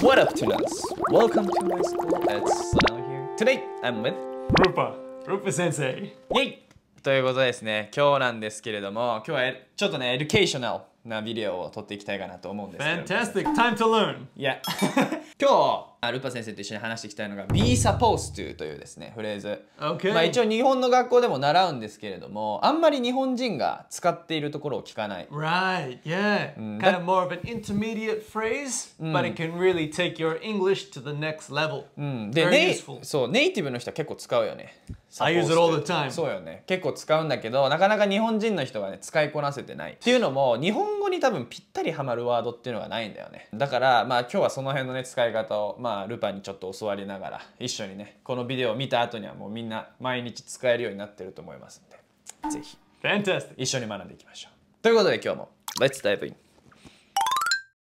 What up, Tunas? Welcome to my school. It's Sonal here. Today, I'm with Rupa. Rupa sensei. Yay! ということですね、今日なんですけれども、今日はちょっとね、エデュケーショナルなビデオを撮っていきたいかなと思うんですけど。Fantastic! Time to learn! Yeah! 今日、アルパ先生と一緒に話していきたいのが「be supposed to」というですねフレーズ、okay. まあ、一応日本の学校でも習うんですけれどもあんまり日本人が使っているところを聞かない Right, yeah、うん、Kind of more of an intermediate phrase、うん、but it can really take your English to the next level、うん、でネイそうネイティブの人は結構使うよね I use it all the time そうよね結構使うんだけどなかなか日本人の人はね使いこなせてないっていうのも日本語に多分ぴったりハマるワードっていうのがないんだよねだからまあ今日はその辺のね使い方をまあルパンにちょっと教わりながら一緒にねこのビデオを見た後にはもうみんな毎日使えるようになってると思いますんで是非一緒に学んでいきましょうということで今日も Let's dive in!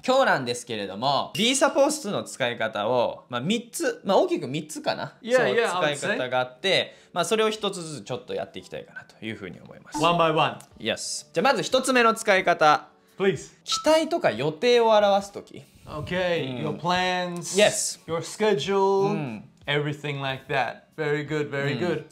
今日なんですけれども B サポースの使い方を、まあ、3つ、まあ、大きく3つかな yeah, そ使い方があって、まあ、それを1つずつちょっとやっていきたいかなというふうに思います。One by one. Yes. じゃあまず1つ目の使い方 Please. 期待とか予定を表すとき。Okay, hmm. your plans. Yes. Your schedule. Hmm. Everything like that. Very good, very hmm.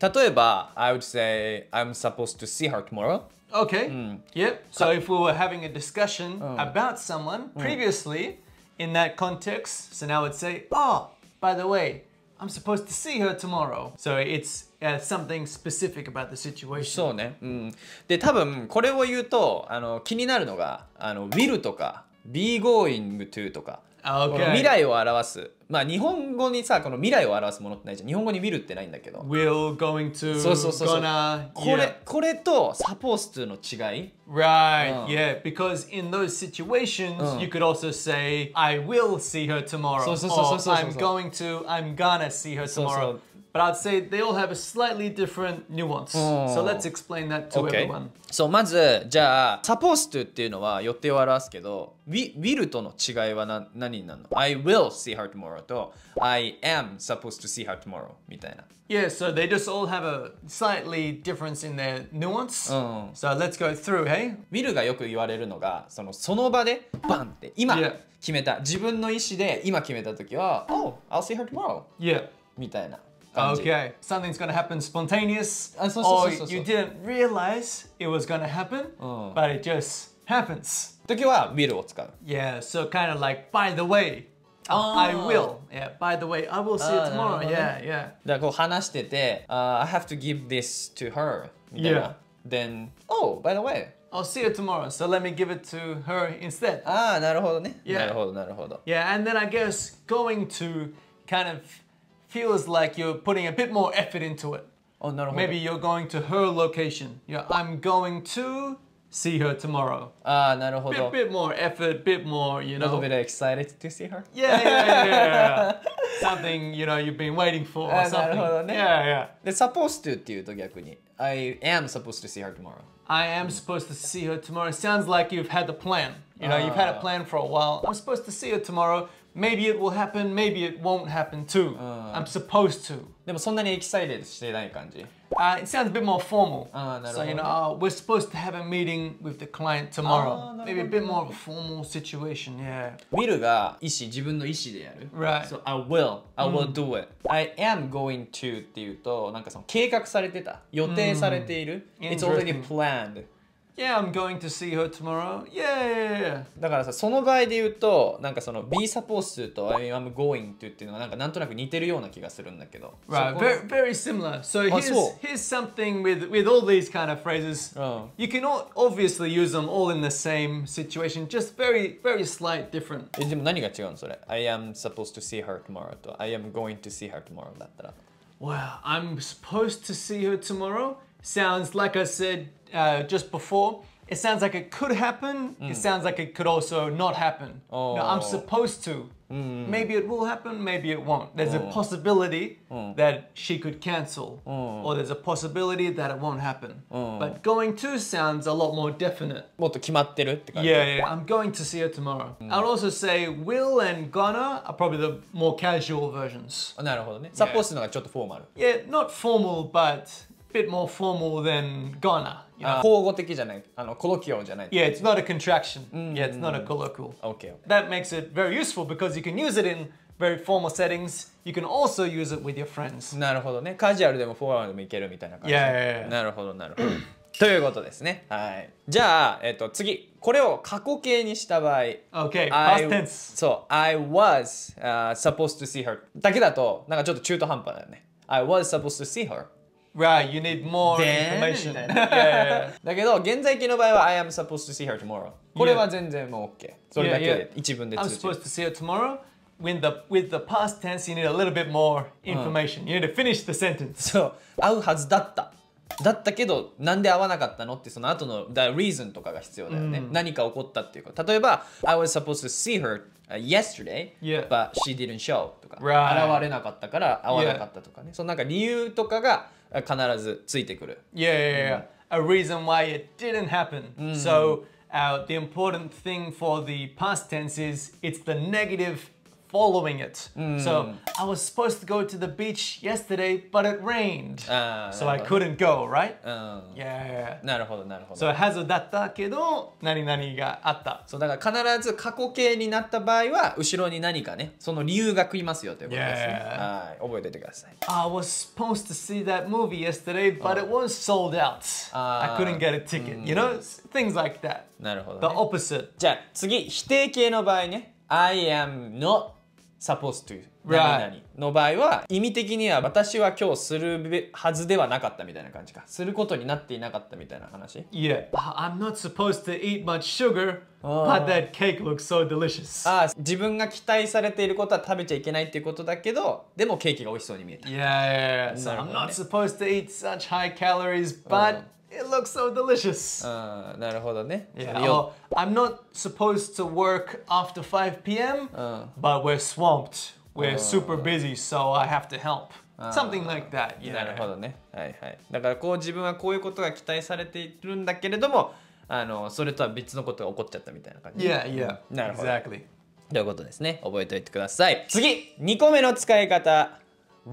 good. 例えば、I would say, I'm supposed to see her tomorrow. Okay, yep. So if we were having a discussion about someone previously in that context, so now I'd say, oh, by the way, I'm supposed to see her tomorrow. So it's、uh, something specific about the situation. そうね。うん、で、多分これを言うとあの気になるのがあの will とか be going to とか、okay. 未来を表すまあ日本語にさこの未来を表すものってないじゃん日本語に見るってないんだけど will going to そうそうそう gonna これ、yeah. これと supposed の違い right、うん、yeah because in those situations、うん、you could also say I will see her tomorrow そうそうそうそうそう or I'm going to I'm gonna see her tomorrow そうそう but I'd say they all have a slightly different nuance. So let's explain that to everyone. So まずじゃあ supposed to っていうのは予定を表すけど will との違いは何何になるの ?I will see her tomorrow と I am supposed to see her tomorrow みたいな。Yeah, so they just all have a slightly difference in their nuance. So let's go through, hey? will がよく言われるのがそのその場でバンって今決めた自分の意思で今決めた時は Oh, I'll see her tomorrow. Yeah. みたいな。Okay, something's gonna happen spontaneous, uh, so, so, or so, you didn't realize it was gonna happen, oh. but it just happens. Yeah, will so kind of like, by the way, I ah. will. Yeah, by the way, I will see you ah, tomorrow. Yeah, yeah. だからこう話してて、uh, I have to give this to her. Yeah. Then, oh, by the way, I'll see you tomorrow, so let me give it to her instead. ああ、なるほどね。Yeah. なるほど、なるほど。Yeah, and then I guess going to kind of feels like you're putting a bit more effort into it. Oh, no, Maybe you're going to her location. Yeah, I'm going to see her tomorrow. Ah, A bit more effort, bit more, you know. A little bit excited to see her. Yeah, yeah, yeah. something, you know, you've been waiting for or ah, something. Yeah, yeah. supposed to I am supposed to see her tomorrow. I am supposed to see her tomorrow. Sounds like you've had the plan. You know, you've had a ah. plan for a while. I'm supposed to see her tomorrow. Maybe it will happen, maybe it won't happen too. Uh, I'm supposed to. でもそんなにエキサイテッドしてない感じ。Uh, it sounds a bit more formal. Uh, so, you know, uh, we're supposed to have a meeting with the client tomorrow. Ah, maybe a bit more of a formal situation, yeah. Will が意思、自分の意思でやる。Right. So, I will. I will mm. do it. I am going to It's already planned. Yeah, I'm going to see her tomorrow. Yeah, だからさ、その場合で言うと、なんかその be supposed と I mean, I'm going to っていうのがなんかなんとなく似てるような気がするんだけど。Right, very, very similar. So oh, here's, here's something with, with all these kind of phrases. Oh. You can obviously use them all in the same situation, just very, very slight different. え、でも何が違うのそれ ?I am supposed to see her tomorrow と I am going to see her tomorrow だったら。Wow, I'm supposed to see her tomorrow sounds, like I said uh, just before, it sounds like it could happen. Mm. It sounds like it could also not happen. Oh. No, I'm supposed to. Mm. Maybe it will happen, maybe it won't. There's a mm. possibility mm. that she could cancel, mm. or there's a possibility that it won't happen. But going to sounds a lot more definite. Yeah, yeah, I'm going to see her tomorrow. Mm. I'll also say will and gonna are probably the more casual versions. Oh, なるほどね。Yeah. Supposed Yeah, not formal, but bit more formal than Ghana. You know? 口語的じゃない。あの、colloquial じゃない。Yeah, it's not a contraction. Mm. Yeah, it's not a colloquial. Okay. That makes it very useful because you can use it in very formal settings. You can also use it with your friends. なるほどね。カジュアルでもフォーマルでもいけるみたいな感じ。Yeah, yeah, yeah. なるほど、なるほど。ということですね。はい。じゃあ、えっと、次。これを過去形にした場合。Okay, past tense. そう。I was、uh, supposed to see her. だけだと、なんかちょっと中途半端だよね。I was supposed to see her. Right, you need more information. だけど、現在形の場合は I am supposed to see her tomorrow. これは全然もう OK。それだけで一文で通じる。I'm supposed to see her tomorrow. When the, with the past tense, you need a little bit more information.、うん、you need to finish the sentence. そう、会うはずだった。だったけどなんで会わなかったのってその後の the reason とかが必要だよね、うん、何か起こったっていうか例えば I was supposed to see her yesterday but she didn't show とか、right. 現れなかったから会わなかったとかね、そのなんか理由とかが必ずついてくる。Yeah, yeah, yeah. Mm. A reason why it didn't happen. Mm. So uh, the important thing for the past tense is it's the negative following it. Mm. So I was supposed to go to the beach yesterday, but it rained. Uh, so I couldn't go, right? Uh, yeah, yeah. なるほど、なるほど。So has だったけど、何々があった。そうだから必ず過去形になった場合は、後ろに何かね、その理由が食いますよということですね。はい、覚えておいてください。I was supposed to see that movie yesterday, but it was sold out. I couldn't get a ticket. You know, things like that. なるほど、ね。The opposite. じゃあ次、否定形の場合ね。I am not supposed to 何々の場合は意味的には私は今日するはずではなかったみたいな感じかすることになっていなかったみたいな話 Yeah, I'm not supposed to eat much sugar but that cake looks so delicious あ自分が期待されていることは食べちゃいけないっていうことだけどでもケーキが美味しそうに見えた Yeah, yeah, yeah. So I'm not supposed to eat such high calories but It looks so delicious. あなるほどね。Yeah. Oh, I'm not supposed to work after 5 p.m., but we're swamped. We're super busy, so I have to help. Something like that. Yeah. なるほどね。はいはい。だからこう自分はこういうことが期待されているんだけれども、あのそれとは別のことが起こっちゃったみたいな感じ。Yeah, yeah. なるほど。Exactly. ということですね。覚えておいてください。次 !2 個目の使い方。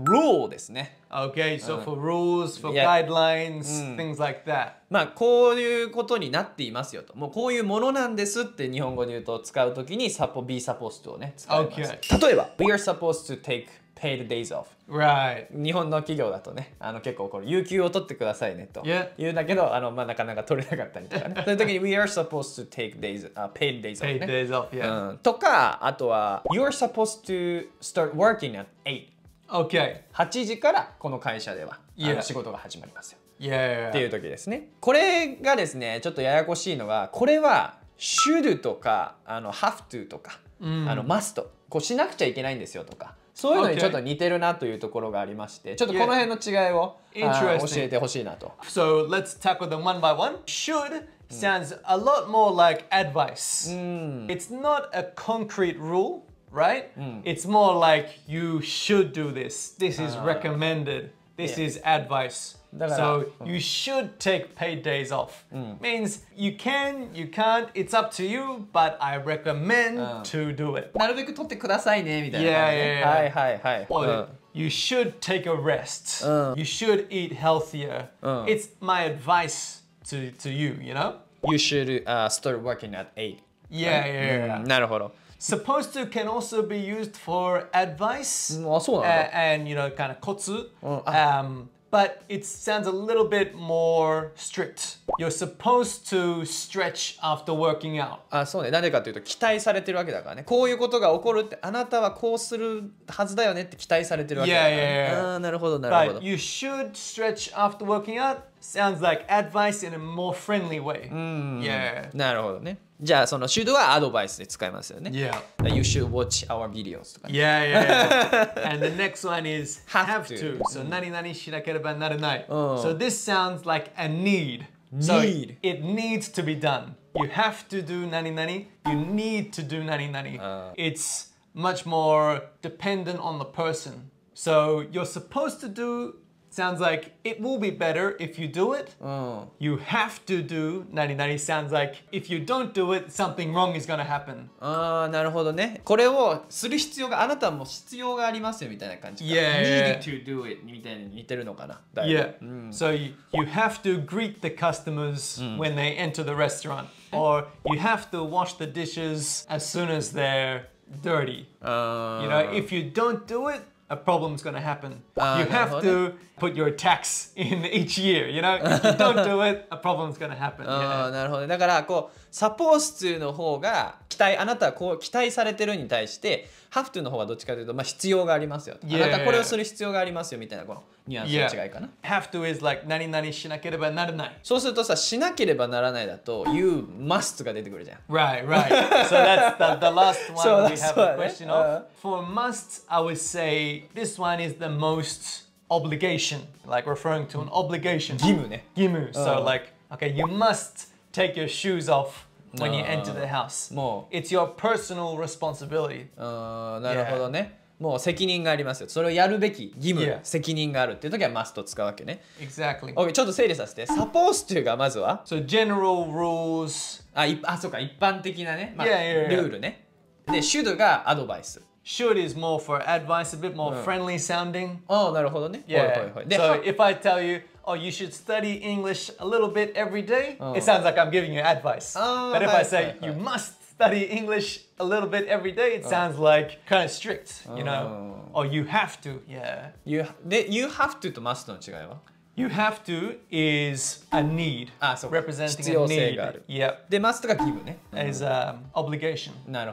rule ですね。Okay, so for rules, for guidelines, things like that. まあこういうことになっていますよと。もうこういうものなんですって日本語で言うと使うときにサポ p p be supposed をね使います。例えば we are supposed to take paid days off. Right. 日本の企業だとね、あの結構これ有給を取ってくださいねと言うんだけど、あのまあなかなか取れなかったりとかね。そういう時に we are supposed to take days、uh, paid days off、ね。Paid days off. Yeah. とかあとは you are supposed to start working at 8 Okay. 8時からこの会社では仕事が始まりますよ。Yeah. っていう時ですね。これがですねちょっとややこしいのがこれは should とかあの have to とか、うん、あの must こうしなくちゃいけないんですよとかそういうのにちょっと似てるなというところがありまして、ちょっとこの辺の違いを、yeah. 教えてほしいなと。So let's tackle them one by one. Should sounds a lot more like advice.、うん、It's not a concrete rule. right? Mm. It's more like you should do this. This is ah. recommended. This yeah. is advice. So hmm. you should take paid days off. Mm. Means you can, you can't, it's up to you, but I recommend uh. to do it. なるべく取ってくださいねみたいな。Yeah, yeah, yeah. はいはいはい。Or, uh. You should take a rest. Uh. You should eat healthier. Uh. It's my advice to, to you, you know? You should uh, start working at 8. Yeah, right? yeah, yeah. Yeah hmm, supposed to can also be used for advice mm, uh, and you know kind of kotsu oh, ah. um, but it sounds a little bit more strict. You're supposed to stretch after working out. あ、そうね。なぜかというと期待されてるわけだからね。こういうことが起こるって、あなたはこうするはずだよねって期待されてるわけだから、ね。Yeah, ah, yeah, yeah. yeah. ああ、なるほど、なるほど。But you should stretch after working out sounds like advice in a more friendly way. Mm. Yeah. なるほどね。じゃあその should はアドバイスで使いますよね。Yeah. You should watch our videos とか、ね。Yeah, yeah. yeah. And the next one is have, have to. to. So 何々しなければならない。Mm. Oh. So this sounds like a need. So need. it needs to be done. You have to do 何々. You need to do 何々. Uh. Ah. It's much more dependent on the person. So you're supposed to do sounds like it will be better if you do it. Oh. You have to do 何々 sounds like if you don't do it, something wrong is gonna happen. ああ、なるほどね。これをする必要があなたも必要がありますよみたいな感じか。Yeah. Ah, Need to do it みたいに似てるのかな。Yeah. Mm. Mm. you, you have to greet the customers mm. when they enter the restaurant. Or you have to wash the dishes as soon as they're dirty. Uh... You know, if you don't do it, a problem's gonna happen. Uh, you have to put your tax in each year, you know? If you don't do it, a problem's gonna happen. なるほど。だから、こう、サポースの方が、期待あなたはこう期待されてるに対して「have to」の方はどっちかというと、まあ、必要がありますよ、yeah. あなたこれをする必要がありますよみたいなこのニュアンスの違いかな、yeah. have to is like 何々しなければならないそうするとさしなければならないだと「you must」が出てくるじゃん right right so that's the, the last one we have a question、of、for must I would say this one is the most obligation like referring to an obligation 義務ね義務 so like okay you must take your shoes off when you enter the house. も It's your personal responsibility. う、ん、なるほどね。もう責任がありますよ。それをやるべき義務、Yeah. 責任があるっていう時はマスト使うわけね。Exactly. OK、ちょっと整理させて。サポースというがまずは、So general rules. あ、いあそうか、一般的なね、まあ Yeah, yeah, yeah. ルールね。で、シュドがアドバイス。Should is more for advice, a bit more friendly sounding. ああ、なるほどね。Yeah. はいはいはい。で、So if I tell you, oh, you should study English a little bit every day, oh. it sounds like I'm giving you advice. Oh, but if I say, you must study English a little bit every day, it oh. sounds like kind of strict, you know? Oh. Or you have to, yeah. You, de, you have to と must の違いは You have to is a need. Ah, representing a need. Yep. で、must が give ね。Is a um, obligation. Yeah.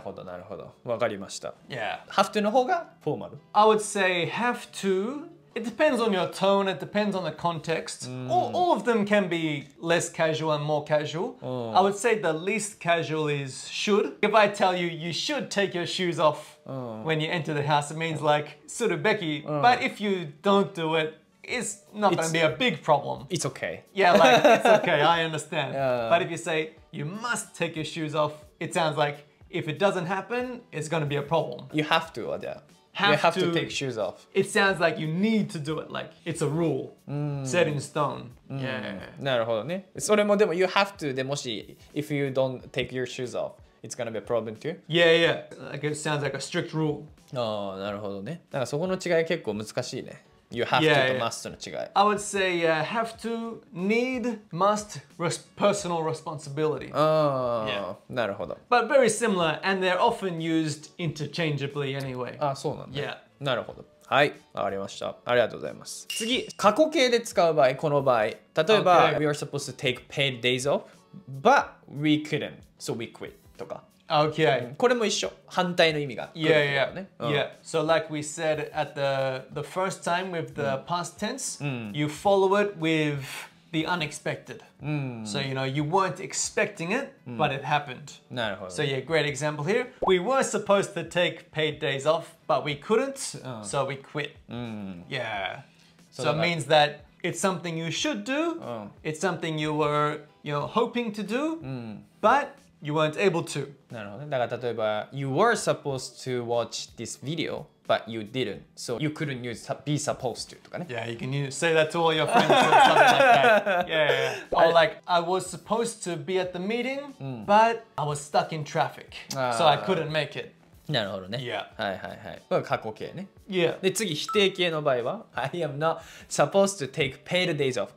Have to I would say have to it depends on your tone, it depends on the context. Mm. All, all, of them can be less casual and more casual. Oh. I would say the least casual is should. If I tell you, you should take your shoes off oh. when you enter the house, it means oh. like, surubeki. Oh. But if you don't do it, it's not it's, gonna be a big problem. It's okay. Yeah, like, it's okay, I understand. But if you say, you must take your shoes off, it sounds like, if it doesn't happen, it's gonna be a problem. You have to, yeah have, have to, to, take shoes off. It sounds like you need to do it, like it's a rule mm. set in stone. Mm. Yeah. なるほどね。それもでも you have to でもし if you don't take your shoes off, it's gonna be a problem too. Yeah, yeah. Like it sounds like a strict rule. ああ、なるほどね。なんかそこの違い結構難しいね。Oh, you have yeah, to, yeah. must on the I would say uh, have to, need, must, res personal responsibility. Oh, yeah. なるほど. But very similar, and they're often used interchangeably anyway. あ、そうなんだ。Yeah. Ah, なるほど。はい、わかりました。ありがとうございます。次、過去形で使う場合、この場合。例えば、okay. we are supposed to take paid days off, but we couldn't, so we quit とか。Okay. これも一緒。反対の意味が。Yeah, yeah. うん、yeah. So like we said at the the first time with the past tense, you follow it with the unexpected. So you know you weren't expecting it, but it happened. なるほど。So yeah, great example here. We were supposed to take paid days off, but we couldn't, so we quit. Yeah. So it means that it's something you should do. It's something you were you know hoping to do, but you weren't able to. No, were supposed to watch this video, but you didn't. So you couldn't use be supposed to とかね。Yeah, you can say that to all your friends or something like that. Yeah, yeah, yeah. Or like, I was supposed to be at the meeting, hmm. but I was stuck in traffic. So I ah. couldn't make it. なるほどね。Yeah. am not supposed to take paid days off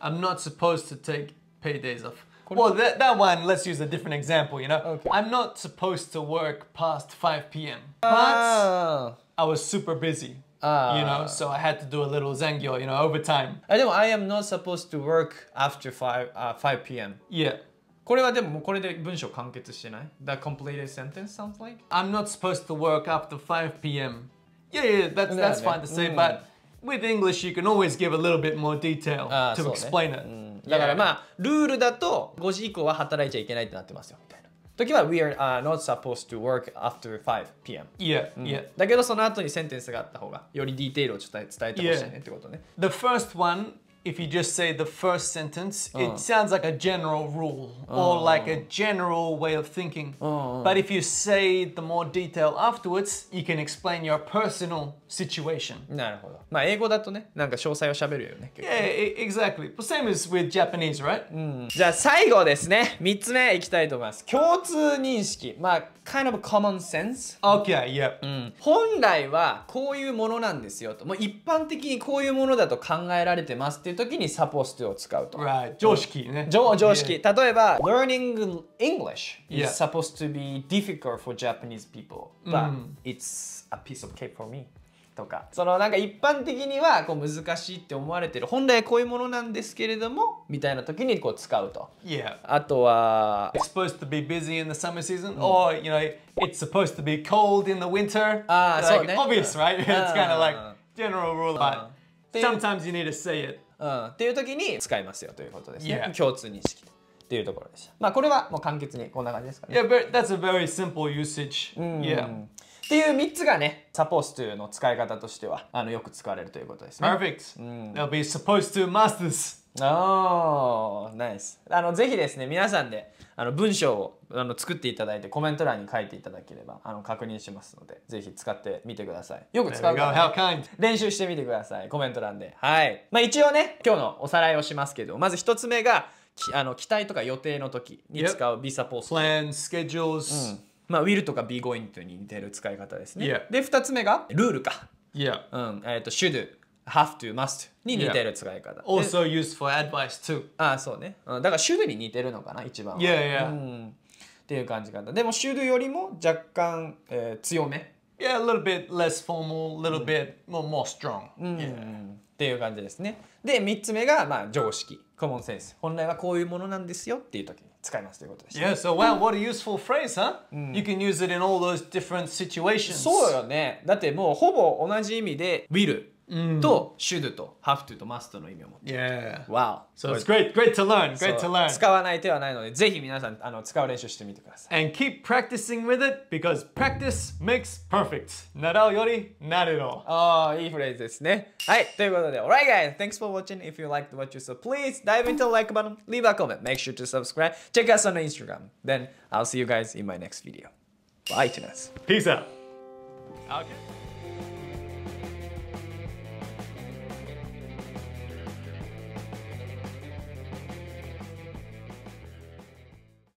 i am not supposed to take paid days off. Well, that, that one, let's use a different example, you know? Okay. I'm not supposed to work past 5 p.m. Ah. But I was super busy. Uh, you know, ah. so I had to do a little zengyo. you know, overtime. I know I am not supposed to work after 5, uh, 5 p.m. Yeah. これはでもこれで文章完結してない That completed sentence sounds like? I'm not supposed to work after 5 p.m. Yeah, yeah, that's, that's fine to say, mm. but with English you can always give a little bit more detail ah, to explain it. Mm. だからまあ、ルールだと5時以降は働いちゃいけないってなってますよ、みたいな。時は We are、uh, not supposed to work after 5pm. e a h だけどその後にセンテンスがあった方がよりディテールをちょっと伝えてほしいねってことね。The first one if you just say the first sentence, it sounds like a general rule or like a general way of thinking. But if you say the more detail afterwards, you can explain your personal situation. なるほど。まあ英語だとね、なんか詳細を喋るよね。Yeah, exactly. Same as with Japanese, right? じゃあ最後ですね、3つ目いきたいと思います。共通認識。まあ、kind of common sense. Okay, yeah. 本来はこういうものなんですよと。もう一般的にこういうものだと考えられてますいう時に supposed を使うと。Right. 常識ね。常常識。Yeah. 例えば、learning English is、yeah. supposed to be difficult for Japanese people, but、mm. it's a piece of cake for me. とかそのなんか一般的にはこう難しいって思われてる本来こういうものなんですけれどもみたいな時にこう使うと、yeah. あとは It's supposed to be busy in the summer season、うん、or you know it's supposed to be cold in the winter ああ、like, そうね obvious right it's kind of like general rule but sometimes you need to say it うん、っていう時に使いますよということですね。共通認識っていうところでした。まあこれはもう簡潔にこんな感じですかね。Yeah, but that's a very simple usage. Yeah. っていう3つがね、supposed to の使い方としてはあのよく使われるということですね。Perfect!、うん、They'll be supposed to master h i s ああ、ナイス。あの、ぜひですね、皆さんで、あの、文章をあの作っていただいて、コメント欄に書いていただければ、あの、確認しますので、ぜひ使ってみてください。よく使うから、ね、練習してみてください、コメント欄で。はい。まあ、一応ね、今日のおさらいをしますけど、まず一つ目が、あの、期待とか予定の時に使う be supposed. Plan, schedules.、うんまあ、ウィルとかビーゴイントに似てる使い方ですね。で、二つ目が、ルールか。Yeah. うん、えっ、ー、と、should, have to, must に似てる使い方。Yeah. Also used for advice too. ああ、そうね。うん、だから、should に似てるのかな、一番。い e い h yeah. うん、っていう感じ方。でも、should よりも若干、えー、強め。Yeah, a little bit less formal, a little bit more, more strong.、うん yeah. うんっていう感じですねで3つ目が、まあ、常識コモンセンス本来はこういうものなんですよっていう時使いますということです。Yeah, so wow, what a useful phrase, huh? You can use it in all those different situations. そうよね。だってもうほぼ同じ意味で will Mm. と should と have to と must の意味を持っている。Yeah. Wow. So it's great, great to learn, great to learn. 使わない手はないので、ぜひ皆さんあの使う練習してみてください。And keep practicing with it because practice makes perfect. 習うより慣れろ。ああ、いいフレーズですね。はい、ということで、Alright guys, thanks for watching. If you liked what you saw, please dive into the like button, leave a comment, make sure to subscribe, check us on Instagram. Then I'll see you guys in my next video. Bye, Tunas. Peace out. Okay.